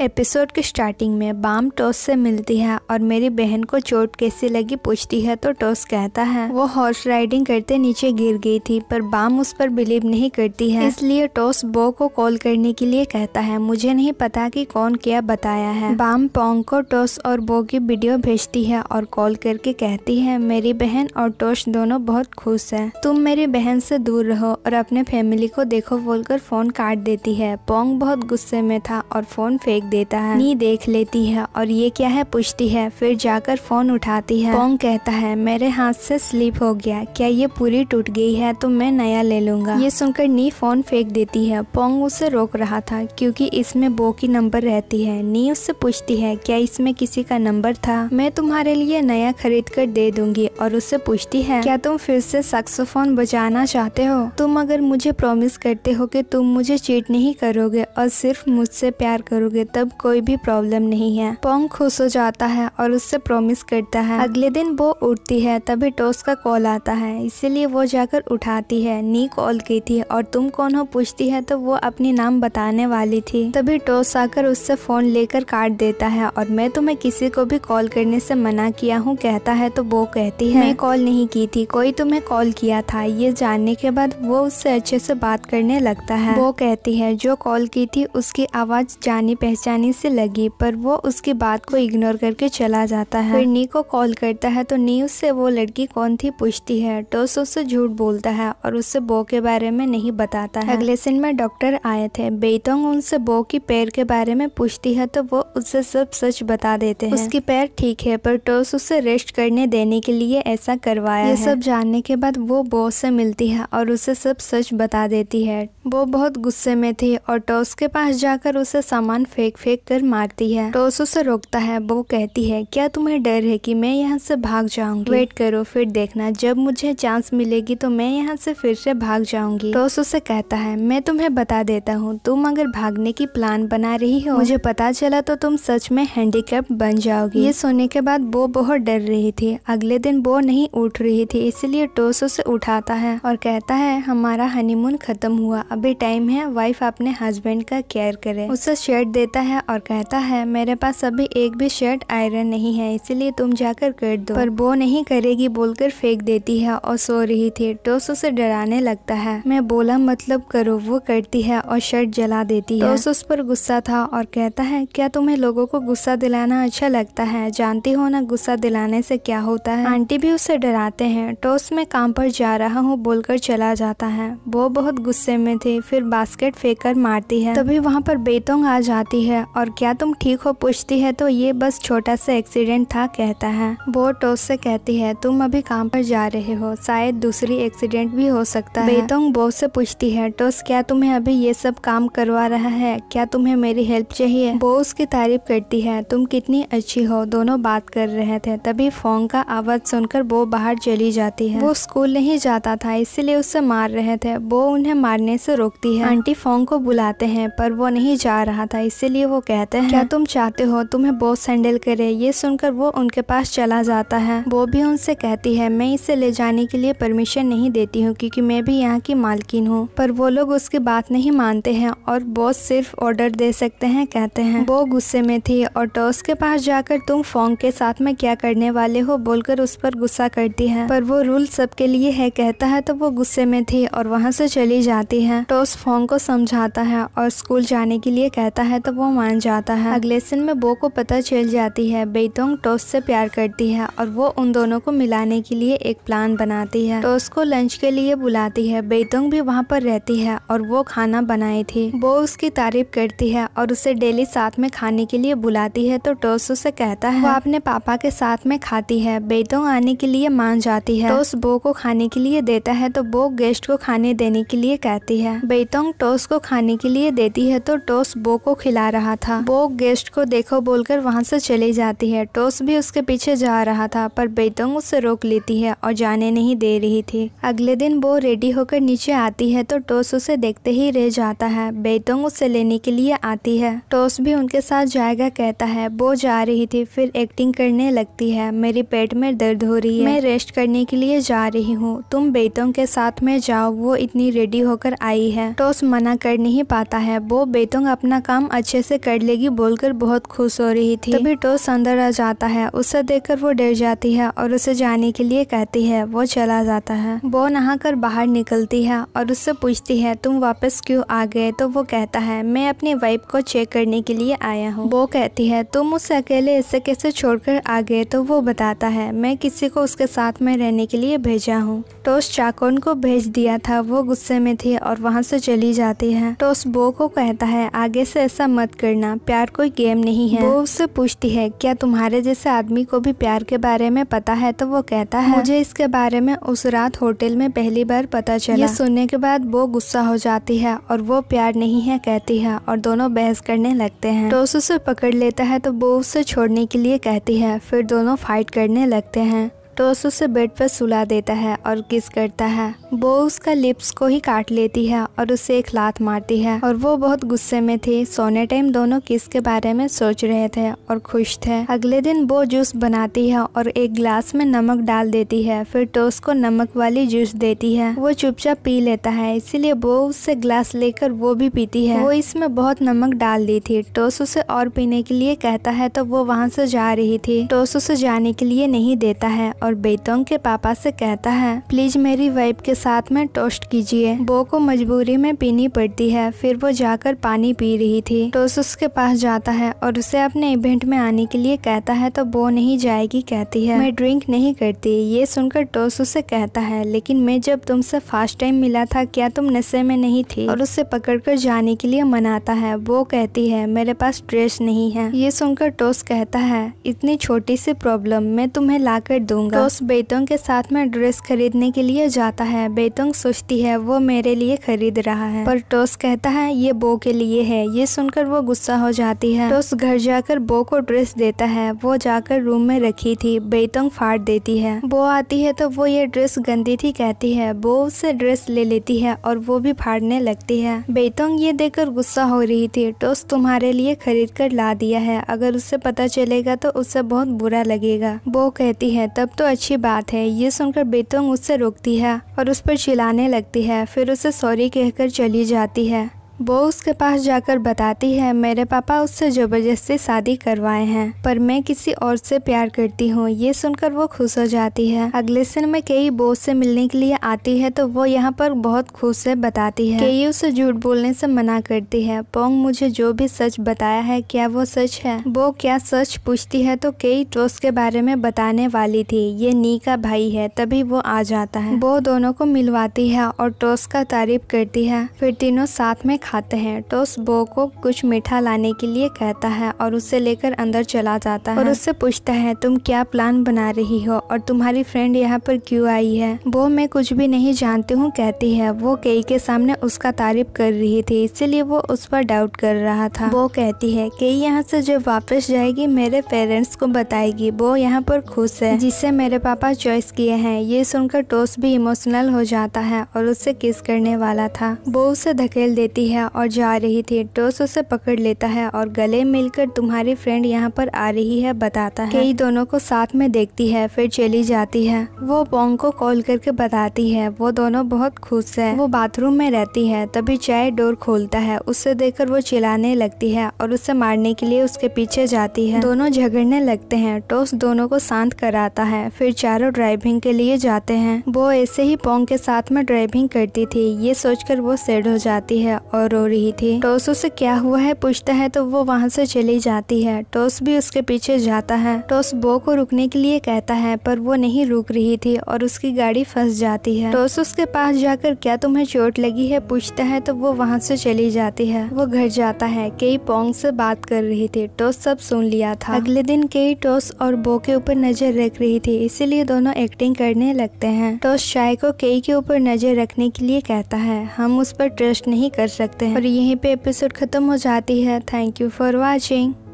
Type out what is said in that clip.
episode के starting में balm toast से मिलती है और मेरी बहन को चोट कैसी लगी पूछती है तो टोस कहता है वो हॉर्स राइडिंग करते नीचे गिर गई थी पर बाम उस पर बिलीव नहीं करती है इसलिए टोस बो को कॉल करने के लिए कहता है मुझे नहीं पता कि कौन क्या बताया है बाम पोंग को टोस और बो की वीडियो भेजती है और कॉल करके कहती है मेरी बहन और टोस दोनों बहुत खुश है तुम मेरी बहन से दूर रहो और अपने फैमिली को देखो बोलकर फोन काट देती है पोंग बहुत गुस्से में था और फोन फेंक देता है नी देख लेती है और ये क्या है पूछती है फिर जाकर फोन उठाती है पोंग कहता है मेरे हाथ से स्लिप हो गया क्या ये पूरी टूट गई है तो मैं नया ले लूंगा ये सुनकर नी फोन फेंक देती है पोंग उसे रोक रहा था क्यूँकी इसमें बो की नंबर रहती है नी उससे पूछती है क्या इसमें किसी का नंबर था मैं तुम्हारे लिए नया खरीद कर दे दूंगी और उससे पूछती है क्या तुम फिर से सक्सोफोन बजाना चाहते हो तुम अगर मुझे प्रॉमिस करते हो कि तुम मुझे चीट नहीं करोगे और सिर्फ मुझसे प्यार करोगे तब कोई भी प्रॉब्लम नहीं है पोंग खुश हो जाता है और उससे प्रॉमिस करता है अगले दिन वो उठती है तभी टोस का कॉल आता है इसीलिए वो जाकर उठाती है नी कॉल की थी और तुम कौन हो पूछती है तो वो अपने नाम बताने वाली थी तभी टोस आकर उससे फोन लेकर काट देता है और मैं तुम्हें किसी को भी कॉल करने से मना किया हूँ कहता है तो वो कहती है मैं कॉल नहीं की थी कोई तुम्हें कॉल किया था ये जानने के बाद वो उससे अच्छे से बात करने लगता है वो कहती है जो कॉल की थी उसकी आवाज जानी पहचान बेचैनी से लगी पर वो उसकी बात को इग्नोर करके चला जाता है फिर नी को कॉल करता है तो नी उससे वो लड़की कौन थी पूछती है टोस उससे झूठ बोलता है और उससे बो के बारे में नहीं बताता है अगले दिन में डॉक्टर आए थे बेतोंग उनसे बो की पैर के बारे में पूछती है तो वो उससे सब सच बता देते हैं उसकी पैर ठीक है पर टोस उसे रेस्ट करने देने के लिए ऐसा करवाया ये सब जानने के बाद वो बो से मिलती है और उसे सब सच बता देती है वो बहुत गुस्से में थी और टोस के पास जाकर उसे सामान फेंक फेंक फेंक कर मारती है टोस तो उसे रोकता है वो कहती है क्या तुम्हें डर है कि मैं यहाँ से भाग जाऊंगी वेट करो फिर देखना जब मुझे चांस मिलेगी तो मैं यहाँ से फिर से भाग जाऊंगी टोस तो उसे कहता है मैं तुम्हें बता देता हूँ तुम अगर भागने की प्लान बना रही हो मुझे पता चला तो तुम सच में हैंडीकैप बन जाओगी ये सोने के बाद वो बहुत डर रही थी अगले दिन वो नहीं उठ रही थी इसलिए टोस तो उसे उठाता है और कहता है हमारा हनीमून खत्म हुआ अभी टाइम है वाइफ अपने हस्बैंड का केयर करे उसे शर्ट देता है है और कहता है मेरे पास अभी एक भी शर्ट आयरन नहीं है इसीलिए तुम जाकर कर दो पर वो नहीं करेगी बोलकर फेंक देती है और सो रही थी टोस उसे डराने लगता है मैं बोला मतलब करो वो करती है और शर्ट जला देती है टोस उस पर गुस्सा था और कहता है क्या तुम्हें लोगों को गुस्सा दिलाना अच्छा लगता है जानती हो ना गुस्सा दिलाने से क्या होता है आंटी भी उसे डराते हैं टोस में काम पर जा रहा हूँ बोलकर चला जाता है वो बहुत गुस्से में थी फिर बास्केट फेंक कर मारती है तभी वहाँ पर बेतोंग आ जाती है है और क्या तुम ठीक हो पूछती है तो ये बस छोटा सा एक्सीडेंट था कहता है वो टोस से कहती है तुम अभी काम पर जा रहे हो शायद दूसरी एक्सीडेंट भी हो सकता है बेतोंग बोस से पूछती है टोस क्या तुम्हें अभी ये सब काम करवा रहा है क्या तुम्हें मेरी हेल्प चाहिए बोस की तारीफ करती है तुम कितनी अच्छी हो दोनों बात कर रहे थे तभी फोंग का आवाज सुनकर वो बाहर चली जाती है वो स्कूल नहीं जाता था इसीलिए उसे मार रहे थे वो उन्हें मारने से रोकती है आंटी फोंग को बुलाते हैं पर वो नहीं जा रहा था इसीलिए लिए वो कहते हैं क्या तुम चाहते हो तुम्हें बॉस हैंडल करे ये सुनकर वो उनके पास चला जाता है वो भी उनसे कहती है मैं इसे ले जाने के लिए परमिशन नहीं देती हूँ क्योंकि मैं भी यहाँ की मालकिन हूँ पर वो लोग उसकी बात नहीं मानते हैं और बॉस सिर्फ ऑर्डर दे सकते हैं कहते हैं वो गुस्से में थी और टॉस के पास जाकर तुम फोंग के साथ में क्या करने वाले हो बोलकर उस पर गुस्सा करती है पर वो रूल सबके लिए है कहता है तो वो गुस्से में थी और वहाँ से चली जाती है टॉस फोंग को समझाता है और स्कूल जाने के लिए कहता है तो वो वो मान जाता है अगले सिन में बो को पता चल जाती है बेतोंग टोस से प्यार करती है और वो उन दोनों को मिलाने के लिए एक प्लान बनाती है टोस को लंच के लिए बुलाती है बेतोंग भी वहाँ पर रहती है और वो खाना बनाई थी बो उसकी तारीफ करती है और उसे डेली साथ में खाने के लिए बुलाती है तो टोस उसे कहता है वो अपने पापा के साथ में खाती है बेतोंग आने के लिए मान जाती है टोस बो को खाने के लिए देता है तो बो गेस्ट को खाने देने के लिए कहती है बेतोंग टोस को खाने के लिए देती है तो टोस बो को खिला रहा था वो गेस्ट को देखो बोलकर वहाँ से चली जाती है टोस भी उसके पीछे जा रहा था पर बेतंग उसे रोक लेती है और जाने नहीं दे रही थी अगले दिन वो रेडी होकर नीचे आती है तो टोस उसे देखते ही रह जाता है बेतंग उसे लेने के लिए आती है टोस भी उनके साथ जाएगा कहता है वो जा रही थी फिर एक्टिंग करने लगती है मेरे पेट में दर्द हो रही है मैं रेस्ट करने के लिए जा रही हूँ तुम बेतंग के साथ में जाओ वो इतनी रेडी होकर आई है टोस मना कर नहीं पाता है वो बेतंग अपना काम अच्छे से कर लेगी बोलकर बहुत खुश हो रही थी तभी टोस अंदर आ जाता है उसे देखकर वो डर जाती है और उसे जाने के लिए कहती है वो चला जाता है वो नहा कर बाहर निकलती है और उससे पूछती है तुम वापस क्यों आ गए तो वो कहता है मैं अपनी वाइफ को चेक करने के लिए आया हूँ वो कहती है तुम उसे अकेले ऐसे कैसे छोड़कर आ गए तो वो बताता है मैं किसी को उसके साथ में रहने के लिए भेजा हूँ टोस चाकोन को भेज दिया था वो गुस्से में थी और वहाँ से चली जाती है टोस बो को कहता है आगे से ऐसा मत करना प्यार कोई गेम नहीं है वो उससे पूछती है क्या तुम्हारे जैसे आदमी को भी प्यार के बारे में पता है तो वो कहता है मुझे इसके बारे में उस रात होटल में पहली बार पता चला ये सुनने के बाद वो गुस्सा हो जाती है और वो प्यार नहीं है कहती है और दोनों बहस करने लगते है टोस तो उसे पकड़ लेता है तो वो उसे छोड़ने के लिए कहती है फिर दोनों फाइट करने लगते है टोस तो उसे बेड पर सुला देता है और किस करता है वो उसका लिप्स को ही काट लेती है और उसे एक लात मारती है और वो बहुत गुस्से में थी सोने टाइम दोनों किस के बारे में सोच रहे थे और खुश थे अगले दिन वो जूस बनाती है और एक ग्लास में नमक डाल देती है फिर टोस को नमक वाली जूस देती है वो चुपचाप पी लेता है इसीलिए वो उससे ग्लास लेकर वो भी पीती है वो इसमें बहुत नमक डाल दी थी टोस उसे और पीने के लिए कहता है तो वो वहाँ से जा रही थी टोस उसे जाने के लिए नहीं देता है और और बेतोंग के पापा से कहता है प्लीज मेरी वाइफ के साथ में टोस्ट कीजिए बो को मजबूरी में पीनी पड़ती है फिर वो जाकर पानी पी रही थी टोस्ट उसके पास जाता है और उसे अपने इवेंट में आने के लिए कहता है तो बो नहीं जाएगी कहती है मैं ड्रिंक नहीं करती ये सुनकर टोस उसे कहता है लेकिन मैं जब तुमसे फर्स्ट टाइम मिला था क्या तुम नशे में नहीं थी और उसे कर जाने के लिए मनाता है वो कहती है मेरे पास ड्रेस नहीं है ये सुनकर टोस कहता है इतनी छोटी सी प्रॉब्लम मैं तुम्हें ला कर दूंगा दोस्त बेतोंग के साथ में ड्रेस खरीदने के लिए जाता है बेतोंग सोचती है वो मेरे लिए खरीद रहा है पर टोस कहता है ये बो के लिए है ये सुनकर वो गुस्सा हो जाती है टोस घर जाकर बो को ड्रेस देता है वो जाकर रूम में रखी थी बेतोंग फाड़ देती है बो आती है तो वो ये ड्रेस गंदी थी कहती है बो उसे ड्रेस ले लेती है और वो भी फाड़ने लगती है बेतोंग ये देखकर गुस्सा हो रही थी टोस तुम्हारे लिए खरीद कर ला दिया है अगर उससे पता चलेगा तो उससे बहुत बुरा लगेगा बो कहती है तब तो अच्छी बात है ये सुनकर बेतुंग उससे रोकती है और उस पर चिल्लाने लगती है फिर उसे सॉरी कहकर चली जाती है वो उसके पास जाकर बताती है मेरे पापा उससे ज़बरदस्ती शादी करवाए हैं पर मैं किसी और से प्यार करती हूँ ये सुनकर वो खुश हो जाती है अगले सिन में कई बोस से मिलने के लिए आती है तो वो यहाँ पर बहुत खुश है बताती है कई उसे झूठ बोलने से मना करती है पोंग मुझे जो भी सच बताया है क्या वो सच है वो क्या सच पूछती है तो कई टोस तो के बारे में बताने वाली थी ये नी का भाई है तभी वो आ जाता है वो दोनों को मिलवाती है और टोस का तारीफ करती है फिर तीनों साथ में खाते हैं टोस बो को कुछ मीठा लाने के लिए कहता है और उसे लेकर अंदर चला जाता है और उससे पूछता है तुम क्या प्लान बना रही हो और तुम्हारी फ्रेंड यहाँ पर क्यों आई है वो मैं कुछ भी नहीं जानती हूँ कहती है वो केई के सामने उसका तारीफ कर रही थी इसीलिए वो उस पर डाउट कर रहा था वो कहती है केई यहाँ से जब वापस जाएगी मेरे पेरेंट्स को बताएगी वो यहाँ पर खुश है जिसे मेरे पापा चॉइस किए हैं ये सुनकर टोस भी इमोशनल हो जाता है और उससे किस करने वाला था वो उसे धकेल देती है है और जा रही थी टोस तो उसे पकड़ लेता है और गले मिलकर तुम्हारी फ्रेंड यहाँ पर आ रही है बताता है कई दोनों को साथ में देखती है फिर चली जाती है वो पोंग को कॉल करके बताती है वो दोनों बहुत खुश है वो बाथरूम में रहती है तभी चाय डोर खोलता है उसे देखकर वो चिल्लाने लगती है और उसे मारने के लिए उसके पीछे जाती है दोनों झगड़ने लगते हैं टोस दोनों को शांत कराता है फिर चारों ड्राइविंग के लिए जाते हैं वो ऐसे ही पोंग के साथ में ड्राइविंग करती थी ये सोचकर वो सेड हो जाती है और और रो रही थी टोस उसे क्या हुआ है पूछता है तो वो वहाँ से चली जाती है टोस भी उसके पीछे जाता है टोस बो को रुकने के लिए कहता है पर वो नहीं रुक रही थी और उसकी गाड़ी फंस जाती है टोस उसके पास जाकर क्या तुम्हें चोट लगी है पूछता है तो वो वहाँ से चली जाती है वो घर जाता है कई पोंग से बात कर रही थी टोस सब सुन लिया था अगले दिन कई टोस और बो के ऊपर नजर रख रही थी इसीलिए दोनों एक्टिंग करने लगते हैं टोस शाय को कई के ऊपर नजर रखने के लिए कहता है हम उस पर ट्रस्ट नहीं कर सकते सकते हैं और यहीं पे एपिसोड ख़त्म हो जाती है थैंक यू फॉर वॉचिंग